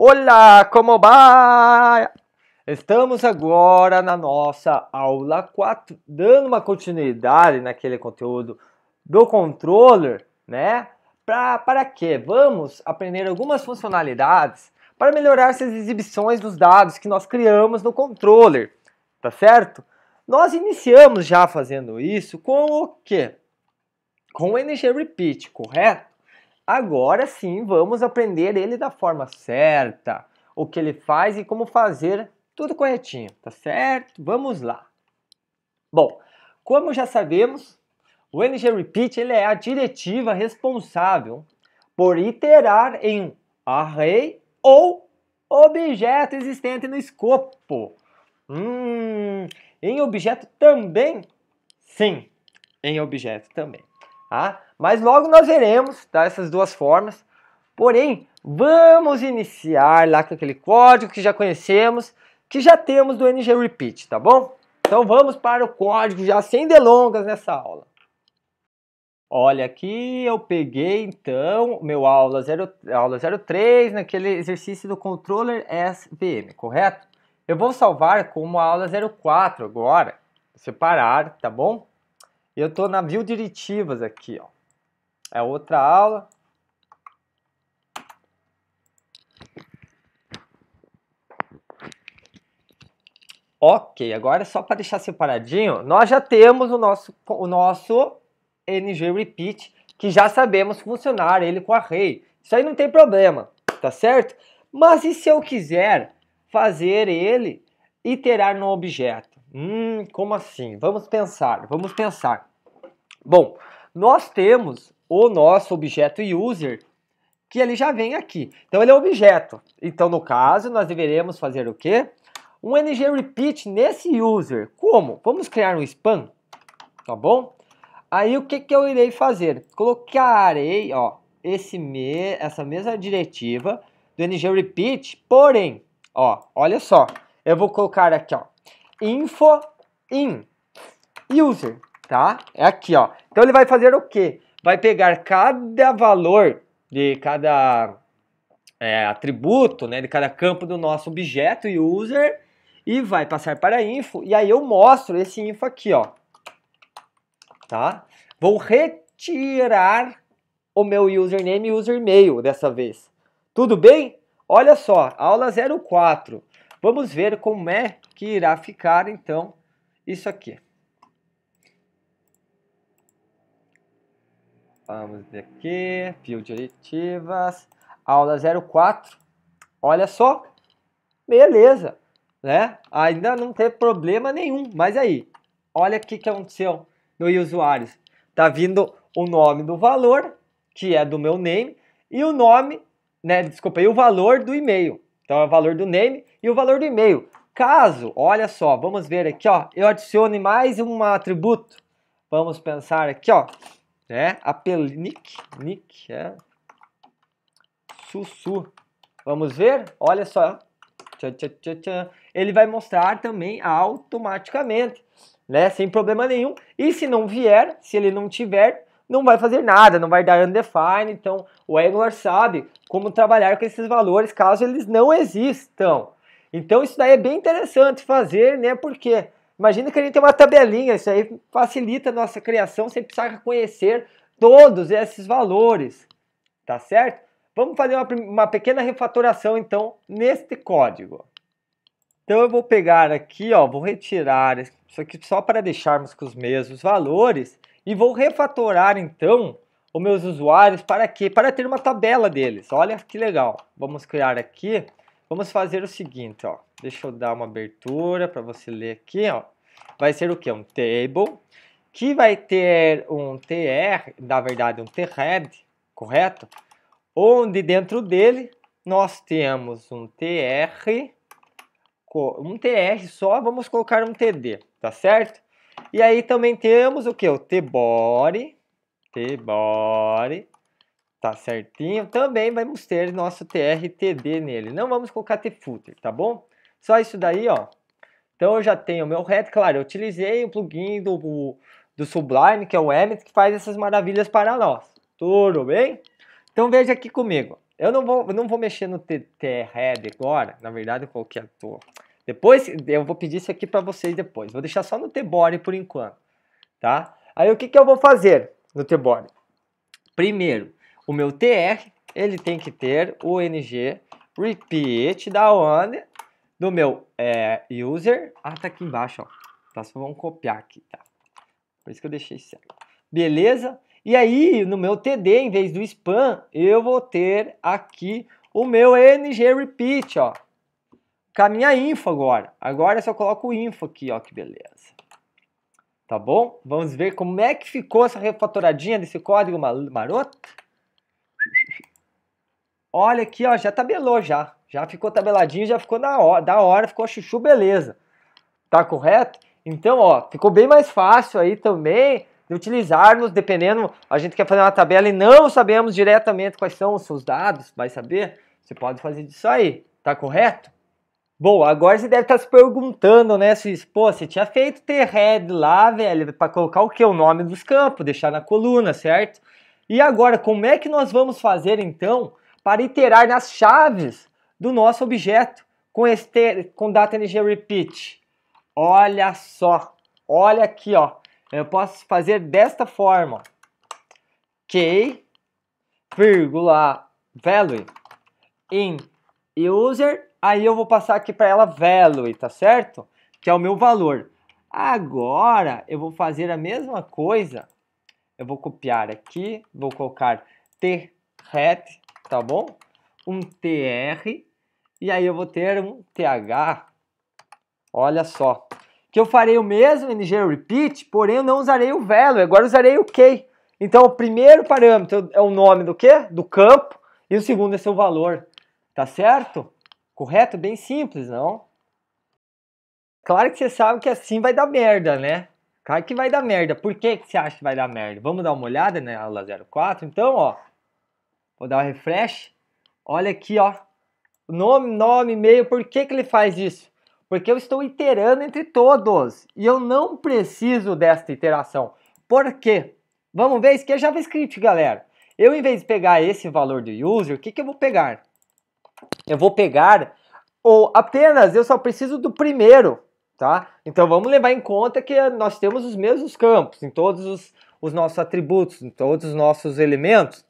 Olá, como vai? Estamos agora na nossa aula 4, dando uma continuidade naquele conteúdo do controller, né? Pra, para que vamos aprender algumas funcionalidades para melhorar essas exibições dos dados que nós criamos no controller, tá certo? Nós iniciamos já fazendo isso com o quê? Com o ng repeat, correto? Agora sim, vamos aprender ele da forma certa, o que ele faz e como fazer tudo corretinho, tá certo? Vamos lá. Bom, como já sabemos, o NG Repeat ele é a diretiva responsável por iterar em um array ou objeto existente no escopo. Hum, em objeto também? Sim, em objeto também. Tá? Mas logo nós veremos tá, essas duas formas. Porém, vamos iniciar lá com aquele código que já conhecemos, que já temos do NG Repeat, tá bom? Então vamos para o código já sem delongas nessa aula. Olha aqui, eu peguei então meu aula, zero, aula 03 naquele exercício do controller SVM, correto? Eu vou salvar como aula 04 agora, separado, tá bom? Eu estou na View Diretivas aqui, ó. É outra aula. Ok, agora só para deixar separadinho, nós já temos o nosso, o nosso NG Repeat, que já sabemos funcionar ele com array. Isso aí não tem problema, tá certo? Mas e se eu quiser fazer ele iterar no objeto? Hum, como assim? Vamos pensar, vamos pensar. Bom, nós temos o nosso objeto user que ele já vem aqui. Então ele é um objeto. Então no caso nós deveremos fazer o quê? Um ng repeat nesse user. Como? Vamos criar um span, tá bom? Aí o que, que eu irei fazer? Colocarei, ó, esse me essa mesma diretiva do ng repeat, porém, ó, olha só, eu vou colocar aqui, ó, info in user, tá? É aqui, ó. Então ele vai fazer o quê? Vai pegar cada valor de cada é, atributo, né, de cada campo do nosso objeto user e vai passar para info e aí eu mostro esse info aqui, ó. Tá? Vou retirar o meu username e user email dessa vez. Tudo bem? Olha só, aula 04. Vamos ver como é que irá ficar, então, isso aqui. Vamos ver aqui, fio diretivas, aula 04. Olha só, beleza, né? Ainda não teve problema nenhum, mas aí, olha o que, que aconteceu no usuários. Tá vindo o nome do valor, que é do meu name, e o nome, né, desculpa, e o valor do e-mail. Então é o valor do name e o valor do e-mail. Caso, olha só, vamos ver aqui, ó, eu adicione mais um atributo. Vamos pensar aqui, ó, né? Apel nick, nick, é. Sussu. Vamos ver? Olha só. Tchan, tchan, tchan, Ele vai mostrar também automaticamente, né? Sem problema nenhum. E se não vier, se ele não tiver, não vai fazer nada, não vai dar undefined. Então, o Angular sabe como trabalhar com esses valores caso eles não existam. Então, isso daí é bem interessante fazer, né? Porque imagina que a gente tem uma tabelinha, isso aí facilita a nossa criação sem precisar reconhecer todos esses valores, tá certo? Vamos fazer uma, uma pequena refatoração, então, neste código. Então eu vou pegar aqui, ó, vou retirar isso aqui só para deixarmos com os mesmos valores e vou refatorar então os meus usuários para quê? Para ter uma tabela deles. Olha que legal. Vamos criar aqui. Vamos fazer o seguinte, ó. Deixa eu dar uma abertura para você ler aqui, ó. Vai ser o que? Um table que vai ter um tr, na verdade um thread, correto? Onde dentro dele nós temos um tr, um tr só, vamos colocar um td, tá certo? E aí também temos o que? O Tebore. Tebore. Tá certinho. Também vamos ter nosso TRTD nele. Não vamos colocar Tfooter, tá bom? Só isso daí, ó. Então eu já tenho o meu red, claro, eu utilizei o plugin do, do Sublime, que é o Emmet, que faz essas maravilhas para nós. Tudo bem? Então veja aqui comigo. Eu não vou, não vou mexer no TT agora, na verdade eu coloquei a toa. Depois eu vou pedir isso aqui para vocês depois. Vou deixar só no Tebore por enquanto, tá? Aí o que, que eu vou fazer no Tebore? Primeiro, o meu TR ele tem que ter o ng repeat da onde do meu é, user. Ah, tá aqui embaixo, ó. Tá, só vamos copiar aqui, tá? Por isso que eu deixei certo. Beleza? E aí, no meu TD, em vez do spam, eu vou ter aqui o meu ng repeat, ó minha info agora. Agora eu só coloco o info aqui, ó, que beleza. Tá bom? Vamos ver como é que ficou essa refatoradinha desse código maroto. Olha aqui, ó, já tabelou já. Já ficou tabeladinho, já ficou na hora, da hora ficou chuchu, beleza. Tá correto? Então, ó, ficou bem mais fácil aí também de utilizarmos, dependendo, a gente quer fazer uma tabela e não sabemos diretamente quais são os seus dados, vai saber? Você pode fazer disso aí, tá correto? Bom, agora você deve estar tá se perguntando, né, se, pô, você tinha feito ter head lá, velho, para colocar o que? O nome dos campos, deixar na coluna, certo? E agora, como é que nós vamos fazer, então, para iterar nas chaves do nosso objeto com, este, com data ng repeat? Olha só, olha aqui, ó. Eu posso fazer desta forma, key. K, vírgula, value, in user aí eu vou passar aqui para ela value, tá certo? Que é o meu valor. Agora eu vou fazer a mesma coisa. Eu vou copiar aqui, vou colocar t tá bom? Um tr e aí eu vou ter um th. Olha só. Que eu farei o mesmo ng repeat, porém eu não usarei o value, agora usarei o key. Então o primeiro parâmetro é o nome do quê? Do campo e o segundo é seu valor, tá certo? Correto? Bem simples, não? Claro que você sabe que assim vai dar merda, né? Claro que vai dar merda. Por que, que você acha que vai dar merda? Vamos dar uma olhada na aula 04? Então, ó. Vou dar um refresh. Olha aqui, ó. Nome, nome, e-mail. Por que, que ele faz isso? Porque eu estou iterando entre todos. E eu não preciso desta iteração. Por quê? Vamos ver, isso aqui é JavaScript, galera. Eu, em vez de pegar esse valor do user, o que, que eu vou pegar? eu vou pegar ou apenas eu só preciso do primeiro, tá? Então vamos levar em conta que nós temos os mesmos campos em todos os, os nossos atributos, em todos os nossos elementos.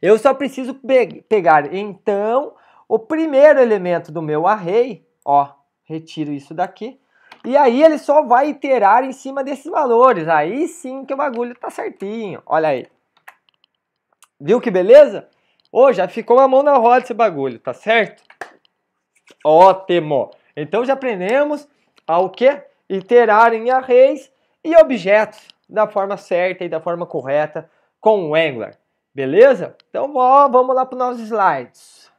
Eu só preciso pe pegar então o primeiro elemento do meu array, ó, retiro isso daqui. E aí ele só vai iterar em cima desses valores. Aí sim que o bagulho tá certinho. Olha aí. Viu que beleza? Ô, já ficou a mão na roda esse bagulho, tá certo? Ótimo! Então já aprendemos o que? Iterar em arrays e objetos da forma certa e da forma correta com o Angular. Beleza? Então ó, vamos lá para os nossos slides.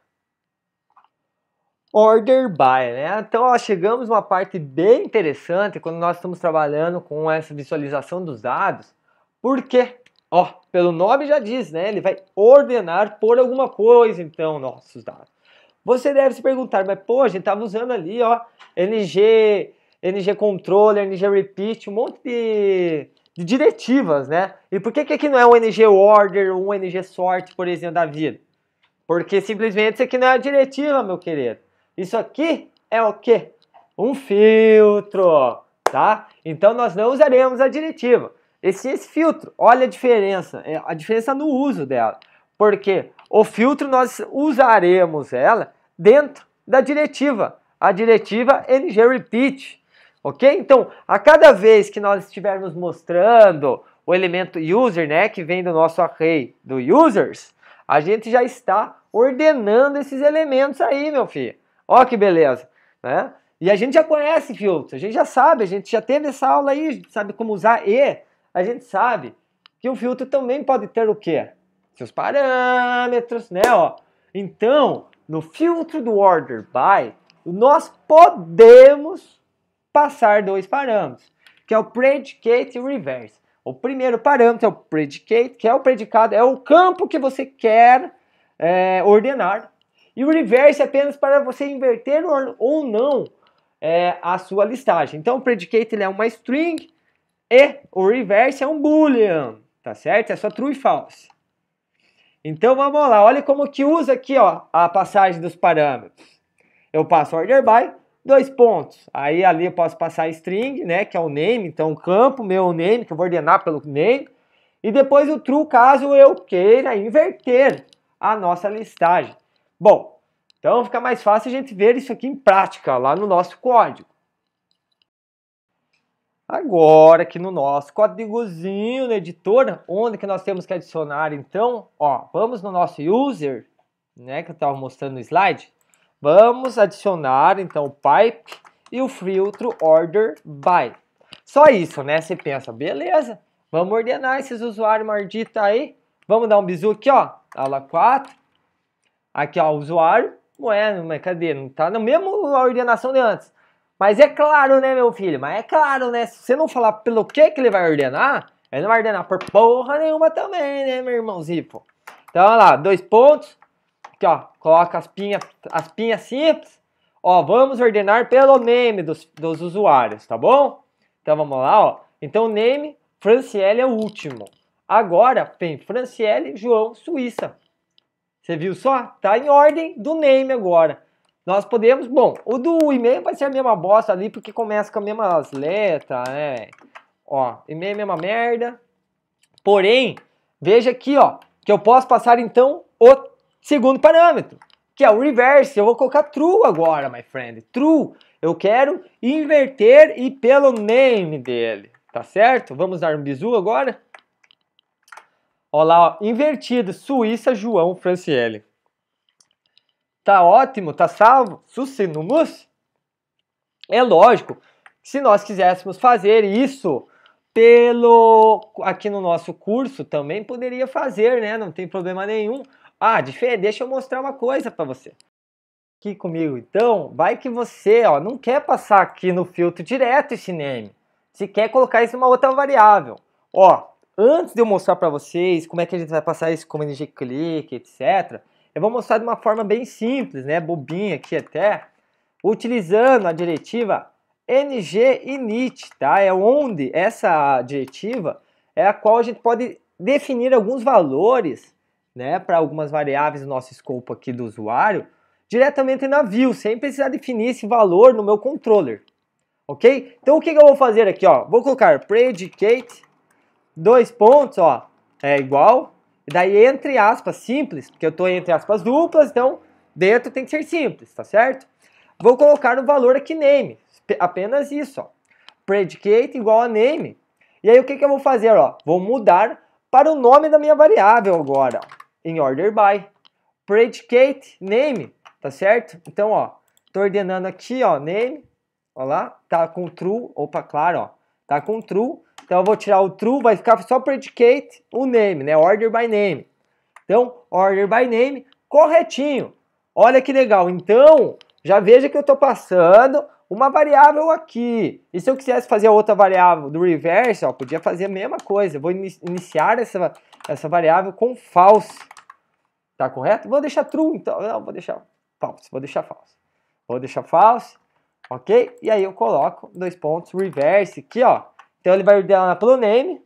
Order by, né? Então ó, chegamos a uma parte bem interessante quando nós estamos trabalhando com essa visualização dos dados. Por quê? Ó, pelo nome já diz, né? Ele vai ordenar por alguma coisa, então, nossos dados. Você deve se perguntar, mas pô, a gente estava usando ali, ó, NG, NG Controller, NG Repeat, um monte de, de diretivas, né? E por que, que aqui não é um NG Order ou um NG Sort, por exemplo, da vida? Porque simplesmente isso aqui não é a diretiva, meu querido. Isso aqui é o quê? Um filtro, tá? Então nós não usaremos a diretiva esse, esse filtro. Olha a diferença, é, a diferença no uso dela. Porque o filtro nós usaremos ela dentro da diretiva, a diretiva NG Repeat, ok? Então, a cada vez que nós estivermos mostrando o elemento user, né, que vem do nosso array do users, a gente já está ordenando esses elementos aí, meu filho. Ó que beleza, né? E a gente já conhece filtro, a gente já sabe, a gente já teve essa aula aí, sabe como usar E, a gente sabe que o filtro também pode ter o quê? Seus parâmetros, né? Ó. Então, no filtro do order by, nós podemos passar dois parâmetros, que é o predicate e o reverse. O primeiro parâmetro é o predicate, que é o predicado, é o campo que você quer é, ordenar. E o reverse é apenas para você inverter ou não é, a sua listagem. Então, o predicate ele é uma string e o reverse é um boolean, tá certo? É só true e false. Então vamos lá, olha como que usa aqui ó, a passagem dos parâmetros. Eu passo order by, dois pontos. Aí ali eu posso passar string, né, que é o name, então o campo, meu name, que eu vou ordenar pelo name. E depois o true caso eu queira inverter a nossa listagem. Bom, então fica mais fácil a gente ver isso aqui em prática lá no nosso código. Agora aqui no nosso códigozinho na editora, onde que nós temos que adicionar então, ó, vamos no nosso user, né, que eu tava mostrando no slide, vamos adicionar então o pipe e o filtro order by. Só isso, né? Você pensa, beleza, vamos ordenar esses usuários maldita aí, vamos dar um bizu aqui, ó, aula 4, aqui ó, usuário, ué, mas cadê? Não tá na mesma ordenação de antes. Mas é claro, né, meu filho? Mas é claro, né? Se você não falar pelo que que ele vai ordenar, ele não vai ordenar por porra nenhuma também, né, meu irmãozinho? Então, olha lá, dois pontos. Aqui, ó, coloca as pinhas, as pinhas simples. Ó, vamos ordenar pelo name dos, dos usuários, tá bom? Então, vamos lá, ó. Então, name, Franciele é o último. Agora, tem Franciele, João, Suíça. Você viu só? Tá em ordem do name agora nós podemos. Bom, o do e-mail vai ser a mesma bosta ali, porque começa com as mesmas letras, né? Ó, e-mail é a mesma merda. Porém, veja aqui, ó, que eu posso passar então o segundo parâmetro, que é o reverse. Eu vou colocar true agora, my friend. True. Eu quero inverter e pelo name dele, tá certo? Vamos dar um bizu agora? Olha lá, ó, invertido, Suíça João Franciele. Tá ótimo, tá salvo, susinumus? É lógico se nós quiséssemos fazer isso pelo aqui no nosso curso também poderia fazer, né? Não tem problema nenhum. Ah, deixa eu mostrar uma coisa para você. Aqui comigo, então, vai que você, ó, não quer passar aqui no filtro direto esse name. Se quer colocar isso em uma outra variável. Ó, antes de eu mostrar para vocês como é que a gente vai passar isso como ng click, etc. Eu vou mostrar de uma forma bem simples, né, bobinha aqui até, utilizando a diretiva NG tá? É onde essa diretiva é a qual a gente pode definir alguns valores, né, para algumas variáveis do nosso escopo aqui do usuário, diretamente na view, sem precisar definir esse valor no meu controller, ok? Então o que, que eu vou fazer aqui, ó? Vou colocar predicate, dois pontos, ó, é igual e daí entre aspas simples, porque eu estou entre aspas duplas, então dentro tem que ser simples, tá certo? Vou colocar o valor aqui name, apenas isso, ó. Predicate igual a name. E aí o que, que eu vou fazer, ó? Vou mudar para o nome da minha variável agora, em order by. Predicate name, tá certo? Então, ó, tô ordenando aqui, ó, name, ó lá, tá com true, opa, claro, ó, tá com true. Então eu vou tirar o true, vai ficar só predicate o name, né? Order by name. Então, order by name, corretinho. Olha que legal. Então, já veja que eu estou passando uma variável aqui. E se eu quisesse fazer outra variável do reverse, ó, podia fazer a mesma coisa. Eu vou iniciar essa, essa variável com false. Tá correto? Vou deixar true, então. Não, vou deixar false. Vou deixar false. Vou deixar false. Ok? E aí eu coloco dois pontos reverse aqui, ó. Então ele vai ordenar pelo name,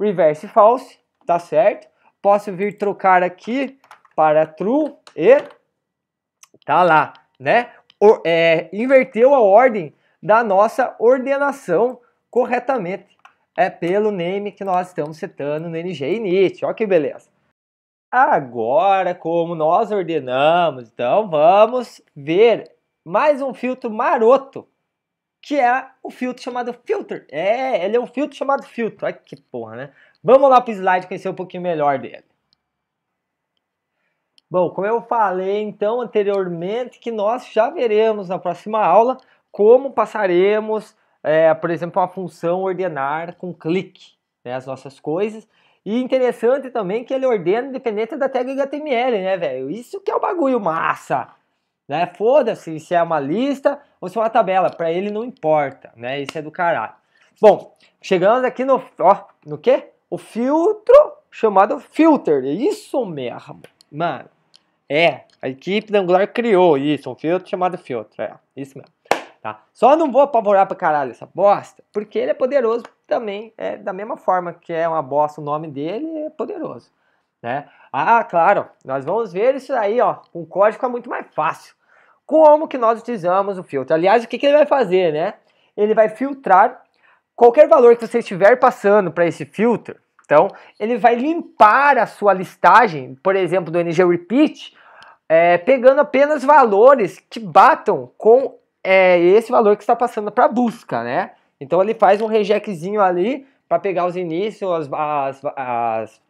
reverse false, tá certo? Posso vir trocar aqui para true e tá lá, né? O, é, inverteu a ordem da nossa ordenação corretamente. É pelo name que nós estamos setando no ng init. Olha que beleza. Agora, como nós ordenamos, então vamos ver mais um filtro maroto que é o filtro chamado filter. É, ele é um filtro chamado filtro. Ai que porra, né? Vamos lá para o slide conhecer um pouquinho melhor dele. Bom, como eu falei então anteriormente, que nós já veremos na próxima aula como passaremos, é, por exemplo, a função ordenar com clique né, as nossas coisas. E interessante também que ele ordena independente da tag HTML, né, velho? Isso que é o bagulho massa, né? Foda-se se é uma lista você uma tabela, para ele não importa, né? Isso é do caralho. Bom, chegamos aqui no, ó, no quê? O filtro chamado filter, é isso mesmo. Mano, é, a equipe da Angular criou isso, um filtro chamado filtro, é, isso mesmo. Tá? Só não vou apavorar pra caralho essa bosta, porque ele é poderoso também, é da mesma forma que é uma bosta o nome dele, é poderoso. Né? Ah, claro, nós vamos ver isso aí, ó, com código é muito mais fácil como que nós utilizamos o filtro. Aliás, o que, que ele vai fazer, né? Ele vai filtrar qualquer valor que você estiver passando para esse filtro. Então, ele vai limpar a sua listagem, por exemplo, do NG Repeat, é, pegando apenas valores que batam com é, esse valor que está passando para a busca, né? Então, ele faz um rejeczinho ali para pegar os inícios, as, as, as,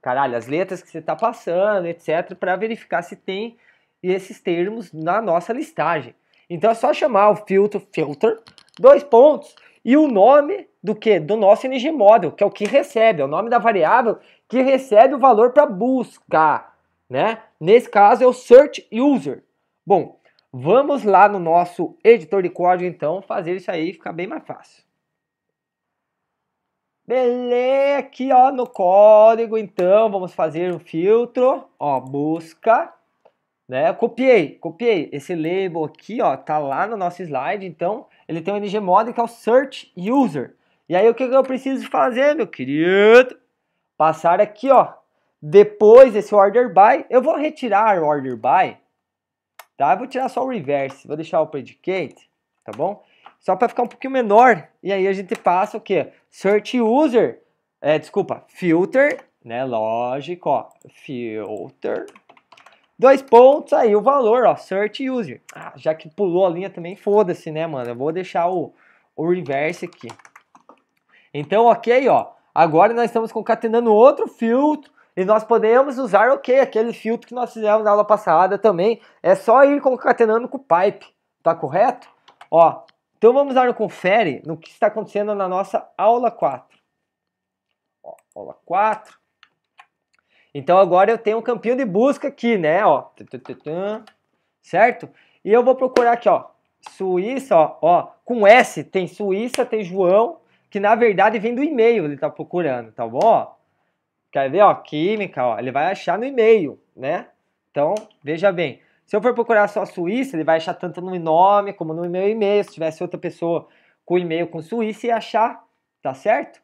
caralho, as letras que você está passando, etc., para verificar se tem e esses termos na nossa listagem. Então é só chamar o filtro filter, dois pontos, e o nome do que? Do nosso ngModel, model, que é o que recebe, é o nome da variável que recebe o valor para buscar, né? Nesse caso é o search user. Bom, vamos lá no nosso editor de código então fazer isso aí, ficar bem mais fácil. Beleza, aqui ó no código então, vamos fazer um filtro, ó, busca né? Copiei, copiei. Esse label aqui, ó, tá lá no nosso slide, então ele tem um NG Model que é o Search User. E aí o que, eu preciso fazer, meu querido? Passar aqui, ó. Depois desse Order By, eu vou retirar o Order By, tá? Eu vou tirar só o Reverse, vou deixar o Predicate, tá bom? Só para ficar um pouquinho menor. E aí a gente passa o que? Search User, é, desculpa, Filter, né? Lógico, ó. Filter Dois pontos aí o valor, ó, search user. Ah, já que pulou a linha também, foda-se, né, mano? Eu vou deixar o, o reverse aqui. Então, ok, ó. Agora nós estamos concatenando outro filtro e nós podemos usar, ok, aquele filtro que nós fizemos na aula passada também. É só ir concatenando com o pipe, tá correto? Ó, então vamos dar um confere no que está acontecendo na nossa aula 4. Ó, aula 4. Então agora eu tenho um campinho de busca aqui, né? Ó, certo? E eu vou procurar aqui, ó, Suíça, ó, ó, com S, tem Suíça, tem João, que na verdade vem do e-mail ele tá procurando, tá bom? Quer ver, ó, química, ó, ele vai achar no e-mail, né? Então, veja bem, se eu for procurar só Suíça, ele vai achar tanto no nome como no meu e-mail, se tivesse outra pessoa com e-mail com Suíça e achar, tá certo?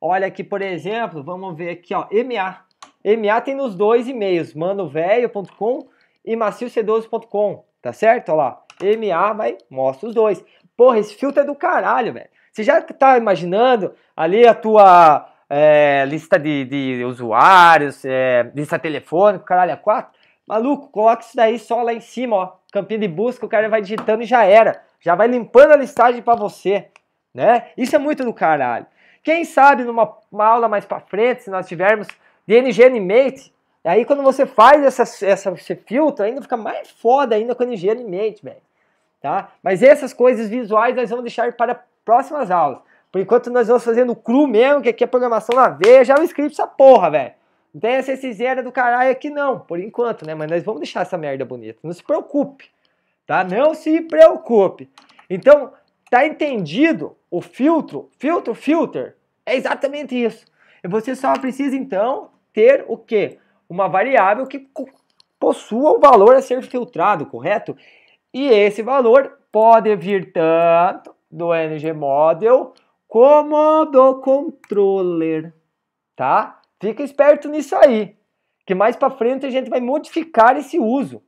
Olha aqui, por exemplo, vamos ver aqui, ó, MA, MA tem nos dois e-mails, manovelho.com e macioc12.com, tá certo? Olha lá, MA vai, mostra os dois. Porra, esse filtro é do caralho, velho. Você já tá imaginando ali a tua é, lista de, de usuários, é, lista telefônica, caralho, é quatro? Maluco, coloca isso daí só lá em cima, ó. Campinha de busca, o cara vai digitando e já era. Já vai limpando a listagem para você, né? Isso é muito do caralho. Quem sabe numa aula mais para frente, se nós tivermos DNG Animate, aí quando você faz essa, essa, esse filtro, ainda fica mais foda ainda com DNG Animate, velho. Tá? Mas essas coisas visuais nós vamos deixar para próximas aulas. Por enquanto nós vamos fazendo cru mesmo, que aqui é programação na veia, é script essa porra, velho. Não tem essa cinzeira do caralho aqui não, por enquanto, né? Mas nós vamos deixar essa merda bonita, não se preocupe, tá? Não se preocupe. Então, tá entendido o filtro, filtro, filter, é exatamente isso. E você só precisa, então, ter o quê? Uma variável que possua o um valor a ser filtrado, correto? E esse valor pode vir tanto do ngModel como do controller, tá? Fica esperto nisso aí, que mais para frente a gente vai modificar esse uso.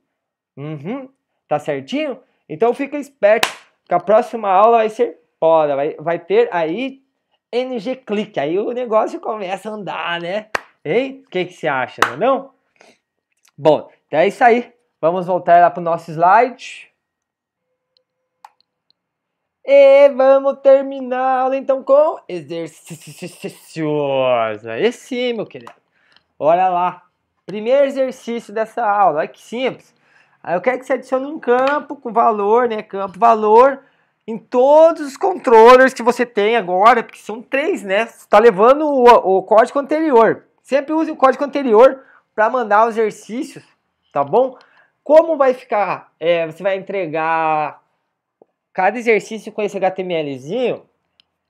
Uhum, tá certinho? Então fica esperto, que a próxima aula vai ser foda, vai, vai ter aí NG Click, aí o negócio começa a andar, né? Hein? O que, que você acha, não é não? Bom, então é isso aí. Vamos voltar lá para o nosso slide. E vamos terminar a aula então com exercícios. Aí é sim, meu querido. Olha lá. Primeiro exercício dessa aula. Olha que simples. Aí eu quero que você adicione um campo com valor, né? Campo valor em todos os controllers que você tem agora, porque são três, né? Você está levando o, o código anterior. Sempre use o código anterior para mandar os exercícios, tá bom? Como vai ficar? É, você vai entregar cada exercício com esse HTMLzinho.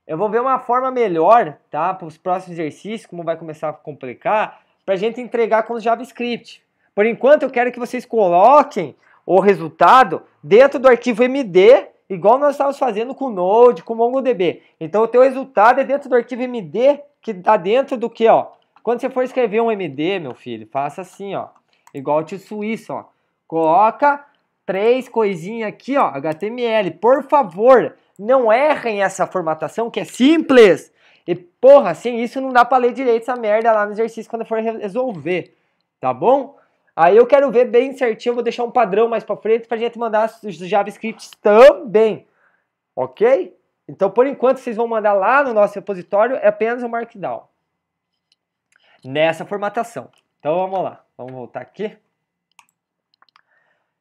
Eu vou ver uma forma melhor, tá? Para os próximos exercícios, como vai começar a complicar, para a gente entregar com o JavaScript. Por enquanto, eu quero que vocês coloquem o resultado dentro do arquivo MD, igual nós estávamos fazendo com o Node, com o MongoDB. Então, o teu resultado é dentro do arquivo MD, que está dentro do que, ó? Quando você for escrever um MD, meu filho, faça assim, ó. Igual o tio Suíço, ó. Coloca três coisinhas aqui, ó, HTML. Por favor, não errem essa formatação que é simples. E porra, sem isso não dá para ler direito essa merda lá no exercício quando for resolver, tá bom? Aí eu quero ver bem certinho, vou deixar um padrão mais para frente pra gente mandar os JavaScripts também. OK? Então, por enquanto, vocês vão mandar lá no nosso repositório é apenas o Markdown nessa formatação. Então vamos lá, vamos voltar aqui.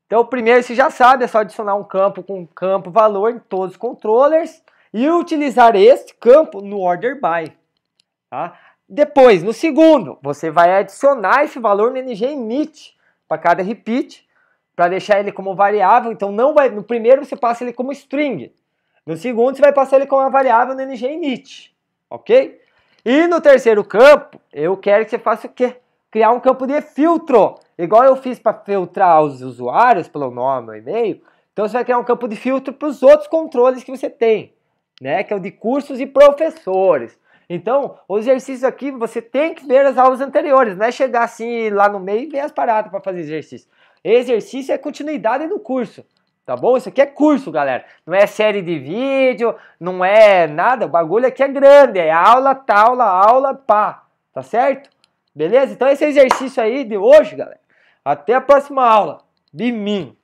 Então primeiro você já sabe, é só adicionar um campo com campo valor em todos os controllers e utilizar este campo no order by. Tá? Depois, no segundo, você vai adicionar esse valor no ng init para cada repeat, para deixar ele como variável. Então não vai, no primeiro você passa ele como string. No segundo você vai passar ele como uma variável no ng init, OK? E no terceiro campo, eu quero que você faça o quê? Criar um campo de filtro. Igual eu fiz para filtrar os usuários pelo nome ou e-mail. Então você vai criar um campo de filtro para os outros controles que você tem, né? Que é o de cursos e professores. Então, o exercício aqui você tem que ver as aulas anteriores, não é chegar assim lá no meio e ver as paradas para fazer exercício. Exercício é continuidade do curso. Tá bom? Isso aqui é curso, galera. Não é série de vídeo, não é nada. O bagulho aqui é grande. É aula, tá aula, aula pá. Tá certo? Beleza? Então esse exercício aí de hoje, galera. Até a próxima aula. De mim.